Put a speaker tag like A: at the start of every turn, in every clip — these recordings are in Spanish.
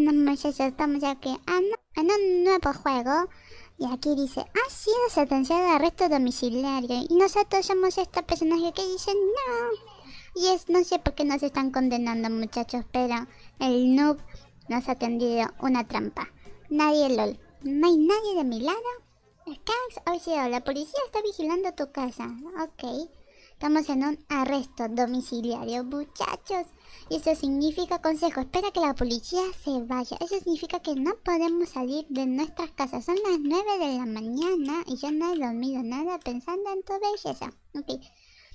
A: muchachos, estamos aquí en un nuevo juego Y aquí dice, ha sido sentenciado a arresto domiciliario Y nosotros somos este personaje que dice no Y es, no sé por qué nos están condenando muchachos Pero el noob nos ha tendido una trampa Nadie LOL, no hay nadie de mi lado Cax, oye, sea, la policía está vigilando tu casa Ok, estamos en un arresto domiciliario muchachos y eso significa, consejo, espera que la policía se vaya. Eso significa que no podemos salir de nuestras casas. Son las 9 de la mañana y yo no he dormido nada pensando en tu belleza. Ok.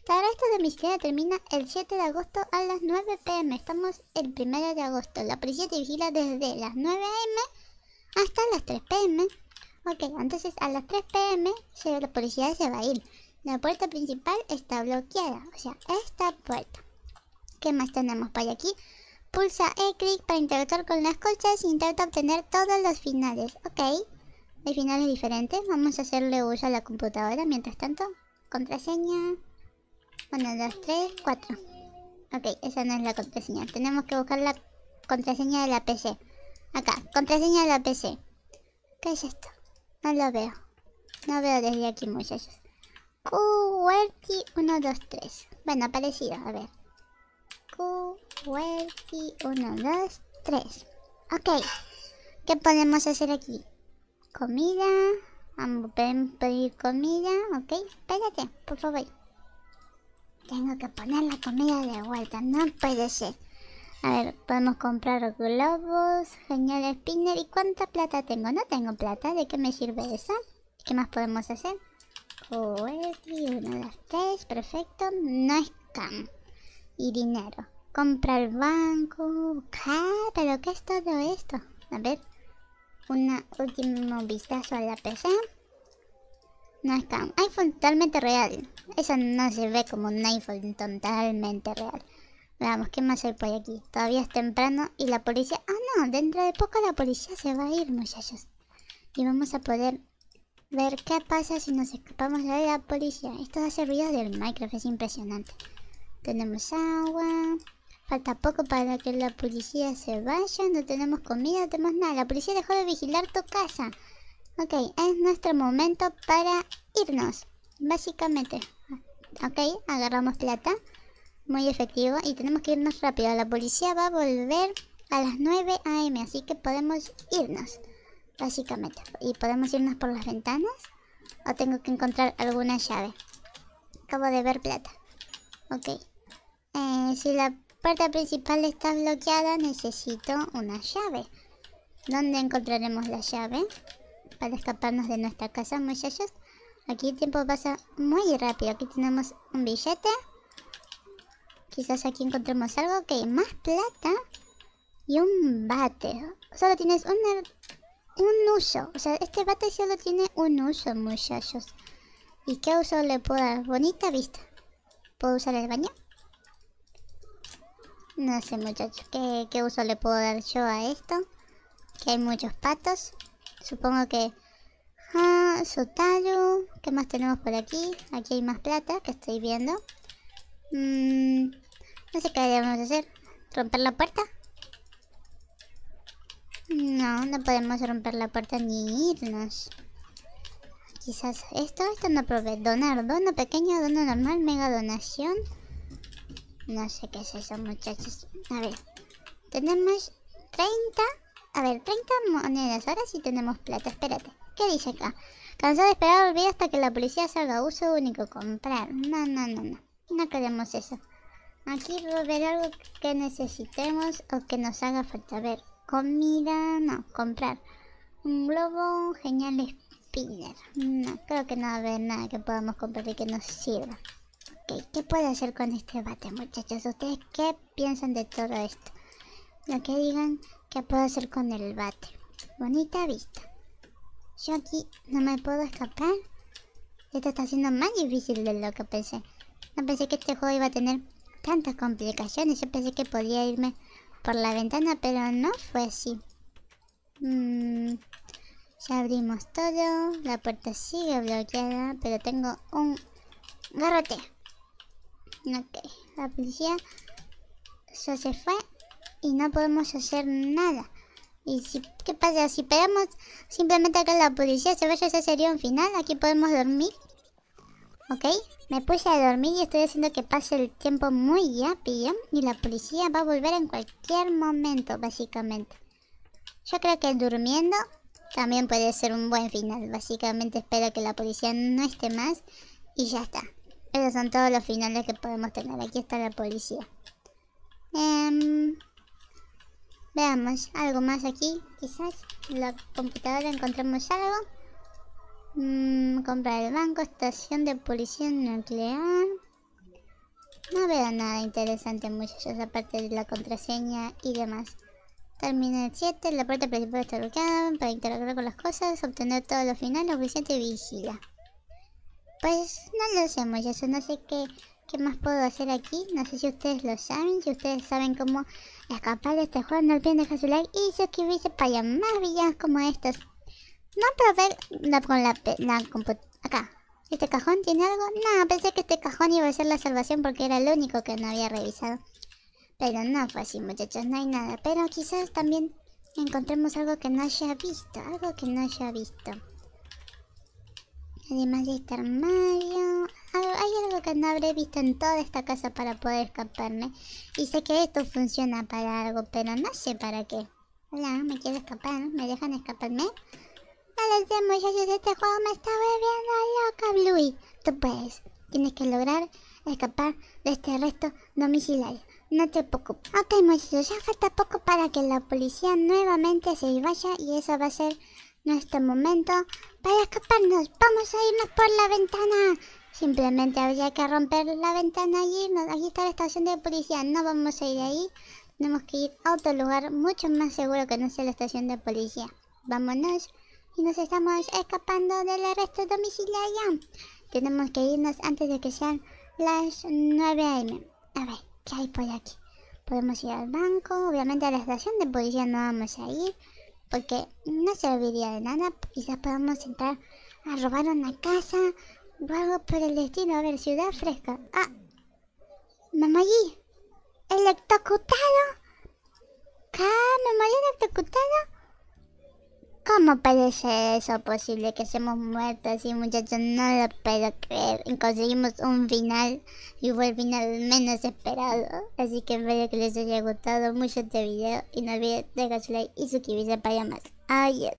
A: para esto de mi termina el 7 de agosto a las 9 pm. Estamos el 1 de agosto. La policía te vigila desde las 9 am hasta las 3 pm. Ok, entonces a las 3 pm la policía se va a ir. La puerta principal está bloqueada. O sea, esta puerta. ¿Qué más tenemos para aquí? Pulsa E-Click para interactuar con las colchas e intenta obtener todos los finales. Ok. Hay finales diferentes. Vamos a hacerle uso a la computadora mientras tanto. Contraseña. 1, 2, 3, 4. Ok, esa no es la contraseña. Tenemos que buscar la contraseña de la PC. Acá, contraseña de la PC. ¿Qué es esto? No lo veo. No veo desde aquí, muchachos. QWERTY 123. Bueno, parecido, a ver y Uno, dos, Ok. ¿Qué podemos hacer aquí? Comida. Vamos pedir comida. Ok. Espérate, por favor. Tengo que poner la comida de vuelta. No puede ser. A ver, podemos comprar globos, genial spinner. ¿Y cuánta plata tengo? No tengo plata. ¿De qué me sirve esa? ¿Qué más podemos hacer? y uno, dos, tres. Perfecto. No es cam y dinero. Comprar banco. ¿Pero ¿qué es todo esto? A ver. Un último vistazo a la PC. No está. Un iPhone totalmente real. Eso no se ve como un iPhone totalmente real. Veamos, ¿qué más hay por aquí? Todavía es temprano y la policía... Ah, no, dentro de poco la policía se va a ir, muchachos. Y vamos a poder ver qué pasa si nos escapamos de la policía. Esto hace ruido del Minecraft, es impresionante tenemos agua. Falta poco para que la policía se vaya. No tenemos comida, no tenemos nada. La policía dejó de vigilar tu casa. Ok, es nuestro momento para irnos. Básicamente. Ok, agarramos plata. Muy efectivo. Y tenemos que irnos rápido. La policía va a volver a las 9 am. Así que podemos irnos. Básicamente. Y podemos irnos por las ventanas. O tengo que encontrar alguna llave. Acabo de ver plata. Ok. Eh, si la puerta principal está bloqueada, necesito una llave. ¿Dónde encontraremos la llave? Para escaparnos de nuestra casa, muchachos. Aquí el tiempo pasa muy rápido. Aquí tenemos un billete. Quizás aquí encontremos algo. Ok, más plata. Y un bate. Solo tienes un er-, uso. O sea, este bate solo tiene un uso, muchachos. ¿Y qué uso le puedo dar? Bonita vista. ¿Puedo usar el baño? No sé muchachos, ¿qué, uso le puedo dar yo a esto? Que hay muchos patos. Supongo que... Ah, tallo. ¿Qué más tenemos por aquí? Aquí hay más plata que estoy viendo. Mm, no sé qué debemos hacer. ¿Romper la puerta? No, no podemos romper la puerta ni irnos quizás esto, esto no provee. Donar, dono pequeño, dono normal, mega donación. No sé qué es eso, muchachos. A ver, tenemos 30, a ver, 30 monedas. Ahora sí tenemos plata, espérate. ¿Qué dice acá? Cansado de esperar, olvida hasta que la policía salga. Uso único, comprar. No, no, no, no. No queremos eso. Aquí va a haber algo que necesitemos o que nos haga falta. A ver, comida, no, comprar. Un globo, genial, no, creo que no va a haber nada que podamos comprar que nos sirva. Ok, ¿qué puedo hacer con este bate, muchachos? ¿Ustedes qué piensan de todo esto? Lo que digan, ¿qué puedo hacer con el bate? Bonita vista. Yo aquí no me puedo escapar. Esto está siendo más difícil de lo que pensé. No pensé que este juego iba a tener tantas complicaciones. Yo pensé que podía irme por la ventana, pero no fue así. Mmm... Ya abrimos todo. La puerta sigue bloqueada, pero tengo un garrote. Ok, la policía ya se fue y no podemos hacer nada. ¿Y si, qué pasa? Si esperamos simplemente acá la policía se vaya, ese sería un final. Aquí podemos dormir. Ok, me puse a dormir y estoy haciendo que pase el tiempo muy rápido. Y la policía va a volver en cualquier momento, básicamente. Yo creo que durmiendo también puede ser un buen final. Básicamente espero que la policía no esté más y ya está. Esos son todos los finales que podemos tener. Aquí está la policía. Em, veamos, algo más aquí, quizás. La computadora encontramos algo. Mm, Comprar el banco, estación de policía nuclear. No veo nada interesante muchachos, aparte de la contraseña y demás el 7, la puerta principal está bloqueada para interactuar con las cosas, obtener todos los finales, y vigila. Pues no lo hacemos, yo no sé qué, qué más puedo hacer aquí, no sé si ustedes lo saben, si ustedes saben cómo escapar de este juego, no olviden dejar su like y suscribirse para más villas como estos. No ver la, con la, la Acá, ¿este cajón tiene algo? No, pensé que este cajón iba a ser la salvación porque era el único que no había revisado. Pero no fue así muchachos, no hay nada. Pero quizás también encontremos algo que no haya visto. Algo que no haya visto. Además de este armario Hay algo que no habré visto en toda esta casa para poder escaparme. Y sé que esto funciona para algo, pero no sé para qué. Hola, me quiero escapar, ¿me dejan escaparme? No lo muchachos, este juego me está volviendo loca, Bluey. Tú puedes, tienes que lograr escapar de este resto domiciliario. No te preocupes. Ok, muchachos, ya falta poco para que la policía nuevamente se vaya y eso va a ser nuestro momento para escaparnos. ¡Vamos a irnos por la ventana! Simplemente habría que romper la ventana y irnos. Aquí está la estación de policía, no vamos a ir ahí. Tenemos que ir a otro lugar mucho más seguro que no sea la estación de policía. Vámonos. Y nos estamos escapando del arresto domiciliario. Tenemos que irnos antes de que sean las 9 am. A ver. ¿Qué hay por aquí? Podemos ir al banco, obviamente a la estación de policía no vamos a ir porque no serviría de nada. Quizás podamos entrar a robar una casa o algo por el destino. A ver, ciudad fresca. Ah, mamá allí, electrocutado. Mamá ¿Me electrocutado? ¿Cómo parece eso posible que seamos muertos y muchachos? No lo puedo creer. Conseguimos un final y fue el final menos esperado. Así que espero que les haya gustado mucho este video y no olviden dejar su like y suscribirse para más. Adiós.